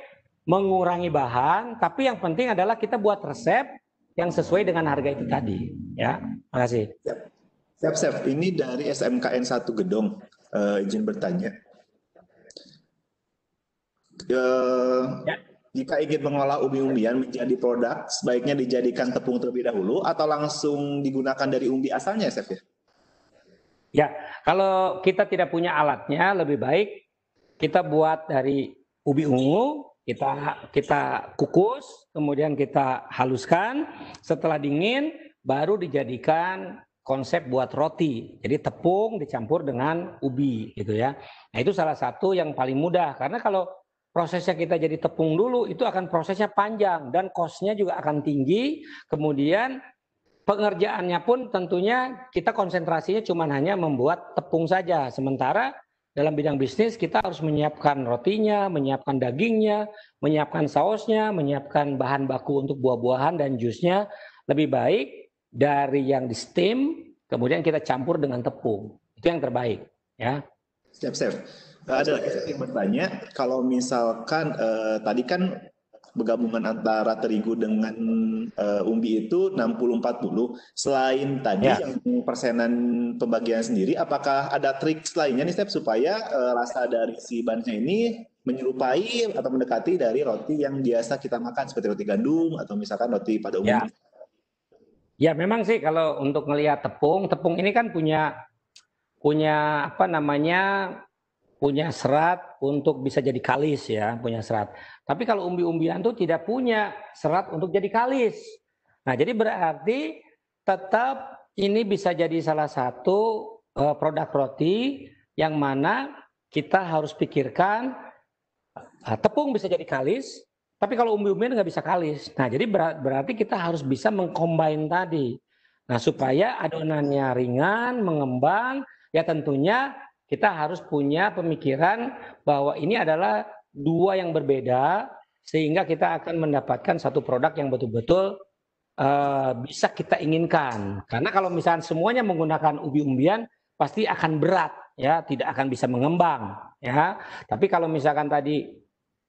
mengurangi bahan, tapi yang penting adalah kita buat resep yang sesuai dengan harga itu tadi. Ya, makasih. Siap, siap. Ini dari SMKN 1 Gedong. Uh, eh, izin bertanya. Uh, ya jika ingin mengolah umbi-umbian menjadi produk, sebaiknya dijadikan tepung terlebih dahulu atau langsung digunakan dari umbi asalnya, Chef ya? Ya, kalau kita tidak punya alatnya, lebih baik kita buat dari ubi ungu, kita kita kukus, kemudian kita haluskan. Setelah dingin, baru dijadikan konsep buat roti. Jadi tepung dicampur dengan ubi gitu ya. Nah, itu salah satu yang paling mudah karena kalau prosesnya kita jadi tepung dulu, itu akan prosesnya panjang dan costnya juga akan tinggi. Kemudian pengerjaannya pun tentunya kita konsentrasinya cuma hanya membuat tepung saja. Sementara dalam bidang bisnis kita harus menyiapkan rotinya, menyiapkan dagingnya, menyiapkan sausnya, menyiapkan bahan baku untuk buah-buahan dan jusnya lebih baik dari yang di steam kemudian kita campur dengan tepung. Itu yang terbaik ya. Siap, siap ada lagi yang bertanya, kalau misalkan uh, tadi kan bergabungan antara terigu dengan uh, umbi itu 60-40. Selain tadi ya. yang persenan pembagian sendiri, apakah ada trik lainnya nih Step supaya uh, rasa dari si bannya ini menyerupai atau mendekati dari roti yang biasa kita makan seperti roti gandum atau misalkan roti pada umumnya? Ya, ya memang sih kalau untuk melihat tepung, tepung ini kan punya punya apa namanya punya serat untuk bisa jadi kalis ya, punya serat. Tapi kalau umbi-umbian itu tidak punya serat untuk jadi kalis. Nah, jadi berarti tetap ini bisa jadi salah satu eh, produk roti yang mana kita harus pikirkan eh, tepung bisa jadi kalis, tapi kalau umbi-umbian nggak bisa kalis. Nah, jadi berarti kita harus bisa mengcombine tadi. Nah, supaya adonannya ringan, mengembang, ya tentunya kita harus punya pemikiran bahwa ini adalah dua yang berbeda sehingga kita akan mendapatkan satu produk yang betul-betul uh, bisa kita inginkan. Karena kalau misalnya semuanya menggunakan ubi umbian pasti akan berat ya, tidak akan bisa mengembang ya. Tapi kalau misalkan tadi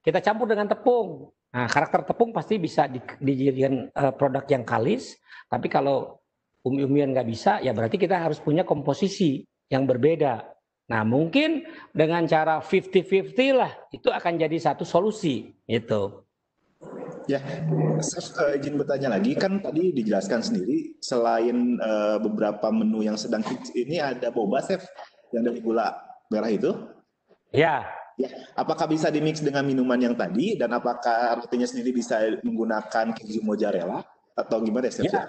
kita campur dengan tepung. Nah, karakter tepung pasti bisa dijadikan uh, produk yang kalis, tapi kalau umbi-umbian nggak bisa, ya berarti kita harus punya komposisi yang berbeda Nah, mungkin dengan cara 50-50 lah itu akan jadi satu solusi itu. Ya, saya eh, izin bertanya lagi kan tadi dijelaskan sendiri selain uh, beberapa menu yang sedang ini ada boba chef yang dari gula merah itu? Ya. Ya, apakah bisa dimix dengan minuman yang tadi dan apakah rotinya sendiri bisa menggunakan keju mozzarella atau gimana ya, Ya. ya.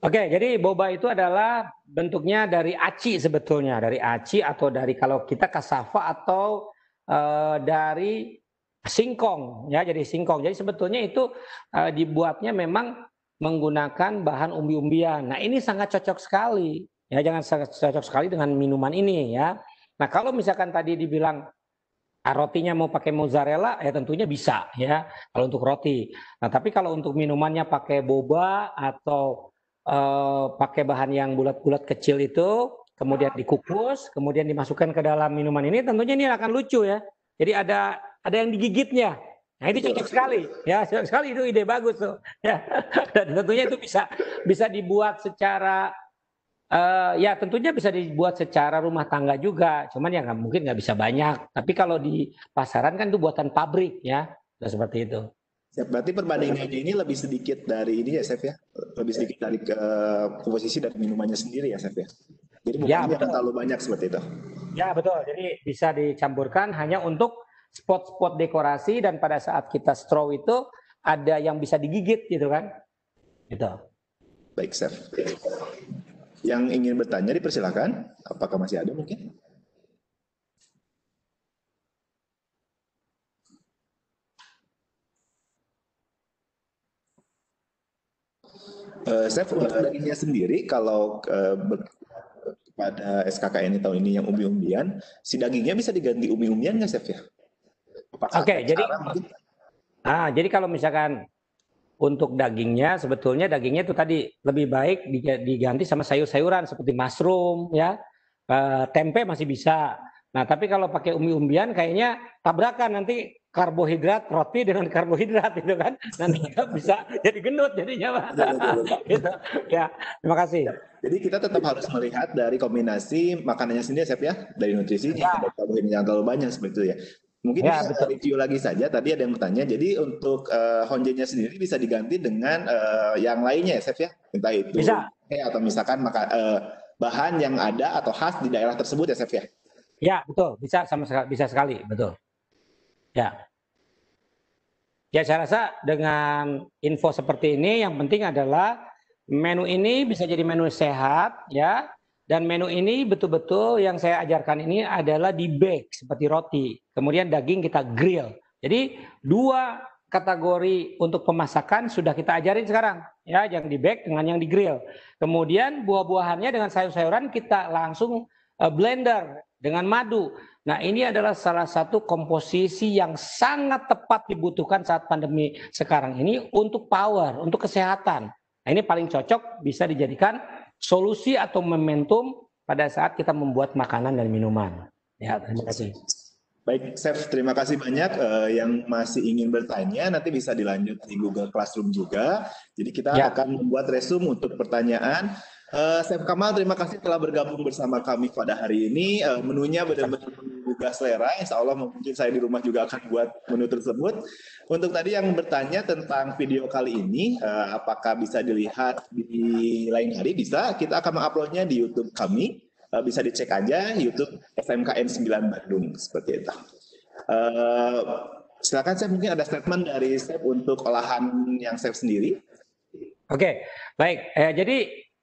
Oke, jadi boba itu adalah bentuknya dari aci sebetulnya, dari aci atau dari kalau kita kasafa atau e, dari singkong ya, jadi singkong. Jadi sebetulnya itu e, dibuatnya memang menggunakan bahan umbi-umbian. Nah, ini sangat cocok sekali. Ya, jangan sangat cocok sekali dengan minuman ini ya. Nah, kalau misalkan tadi dibilang ah, rotinya mau pakai mozzarella, ya tentunya bisa ya kalau untuk roti. Nah, tapi kalau untuk minumannya pakai boba atau uh, pakai bahan yang bulat-bulat kecil itu, kemudian dikukus, kemudian dimasukkan ke dalam minuman ini, tentunya ini akan lucu ya. Jadi ada ada yang digigitnya. Nah itu cocok sekali, ya cocok sekali itu ide bagus tuh. Ya. Dan tentunya itu bisa bisa dibuat secara uh, ya tentunya bisa dibuat secara rumah tangga juga. Cuman ya nggak mungkin nggak bisa banyak. Tapi kalau di pasaran kan itu buatan pabrik ya, seperti itu. Siap, berarti perbandingannya ini lebih sedikit dari ini ya, Chef ya? Lebih sedikit dari ke komposisi dari minumannya sendiri ya, Chef ya? Jadi bukan ya, terlalu banyak seperti itu. Ya, betul. Jadi bisa dicampurkan hanya untuk spot-spot dekorasi dan pada saat kita straw itu ada yang bisa digigit gitu kan? Gitu. Baik, Chef. Yang ingin bertanya dipersilakan. Apakah masih ada mungkin? uh, Chef untuk darinya sendiri kalau uh, pada SKKN tahun ini yang umbi-umbian, si dagingnya bisa diganti umbi-umbian nggak Chef ya? Oke, okay, jadi ah jadi kalau misalkan untuk dagingnya sebetulnya dagingnya itu tadi lebih baik diganti sama sayur-sayuran seperti mushroom ya eh, tempe masih bisa nah tapi kalau pakai umbi-umbian kayaknya tabrakan nanti karbohidrat roti dengan karbohidrat itu kan nanti bisa jadi gendut jadinya pak ya, gitu. ya terima kasih ya. jadi kita tetap harus melihat dari kombinasi makanannya sendiri siap ya dari nutrisi, ya. dari karbohidrat yang terlalu banyak seperti itu ya mungkin ya, bisa review lagi saja tadi ada yang bertanya jadi untuk uh, honjenya sendiri bisa diganti dengan uh, yang lainnya ya ya entah itu bisa. Eh, atau misalkan maka, uh, bahan yang ada atau khas di daerah tersebut ya ya ya betul bisa sama sekali bisa sekali betul Ya. Ya saya rasa dengan info seperti ini yang penting adalah menu ini bisa jadi menu sehat ya dan menu ini betul-betul yang saya ajarkan ini adalah di bake seperti roti. Kemudian daging kita grill. Jadi dua kategori untuk pemasakan sudah kita ajarin sekarang ya yang di bake dengan yang di grill. Kemudian buah-buahannya dengan sayur-sayuran kita langsung eh, blender dengan madu. Nah ini adalah salah satu komposisi yang sangat tepat dibutuhkan saat pandemi sekarang ini untuk power, untuk kesehatan. Nah ini paling cocok bisa dijadikan solusi atau momentum pada saat kita membuat makanan dan minuman. Ya, terima kasih. Baik, Chef, terima kasih banyak uh, yang masih ingin bertanya. Nanti bisa dilanjut di Google Classroom juga. Jadi kita ya. akan membuat resume untuk pertanyaan. Uh, Chef Kamal, terima kasih telah bergabung bersama kami pada hari ini. Uh, menunya benar-benar juga selera, insya Allah mungkin saya di rumah juga akan buat menu tersebut. Untuk tadi yang bertanya tentang video kali ini, eh, apakah bisa dilihat di lain hari? Bisa, kita akan menguploadnya di YouTube kami. Eh, bisa dicek aja YouTube SMKN 9 Bandung, seperti itu. Uh, silakan saya mungkin ada statement dari Sep untuk olahan yang Sep sendiri. Oke, baik. Eh, jadi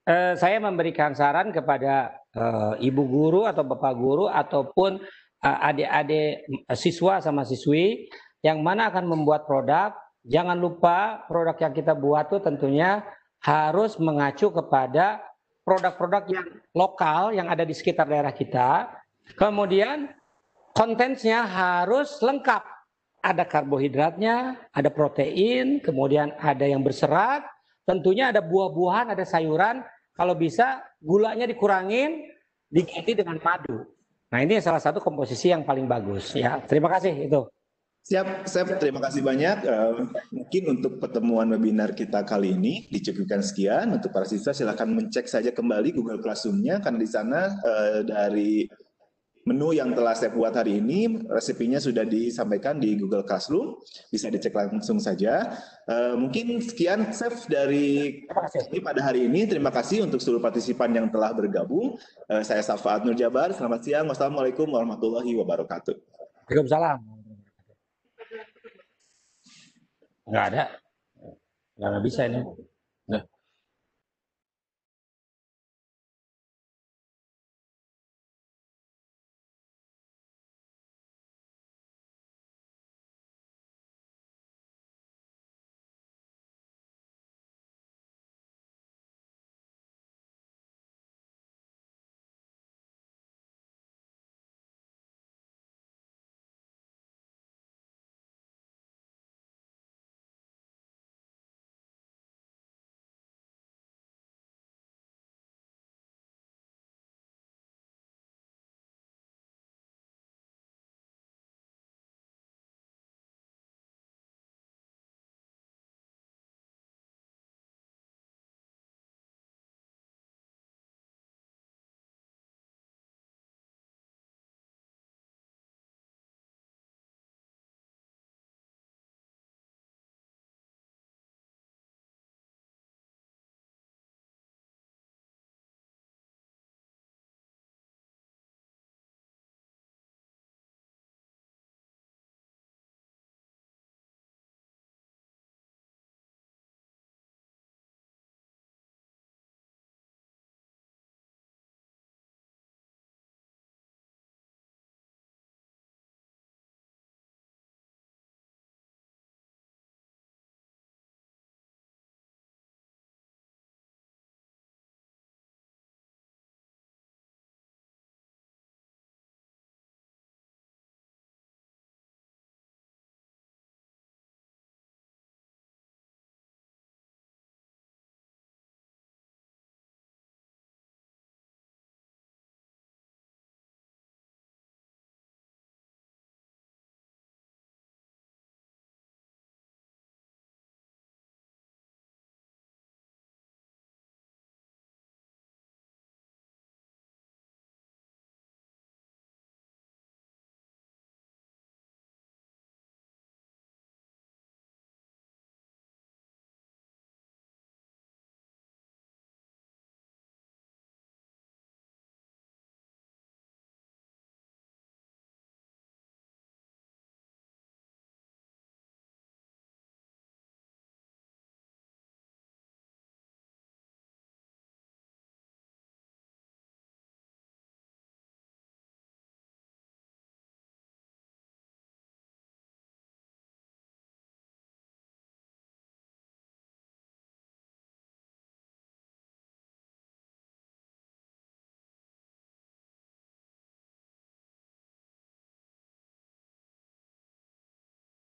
eh, saya memberikan saran kepada eh, ibu guru atau bapak guru ataupun Eh, adik-adik eh, siswa sama siswi yang mana akan membuat produk. Jangan lupa produk yang kita buat tuh tentunya harus mengacu kepada produk-produk yang lokal yang ada di sekitar daerah kita. Kemudian kontennya harus lengkap. Ada karbohidratnya, ada protein, kemudian ada yang berserat, tentunya ada buah-buahan, ada sayuran. Kalau bisa gulanya dikurangin, diganti dengan madu. Nah ini salah satu komposisi yang paling bagus ya. Terima kasih itu. Siap, siap. Terima kasih banyak. Uh, mungkin untuk pertemuan webinar kita kali ini dicukupkan sekian. Untuk para siswa silahkan mencek saja kembali Google Classroom-nya karena di sana uh, dari menu yang telah saya buat hari ini, resepinya sudah disampaikan di Google Classroom, bisa dicek langsung saja. Uh, mungkin sekian chef dari ini pada hari ini. Terima kasih untuk seluruh partisipan yang telah bergabung. Uh, saya Safaat Nur Jabar. Selamat siang. Wassalamualaikum warahmatullahi wabarakatuh. Waalaikumsalam. nggak ada. nggak bisa ini.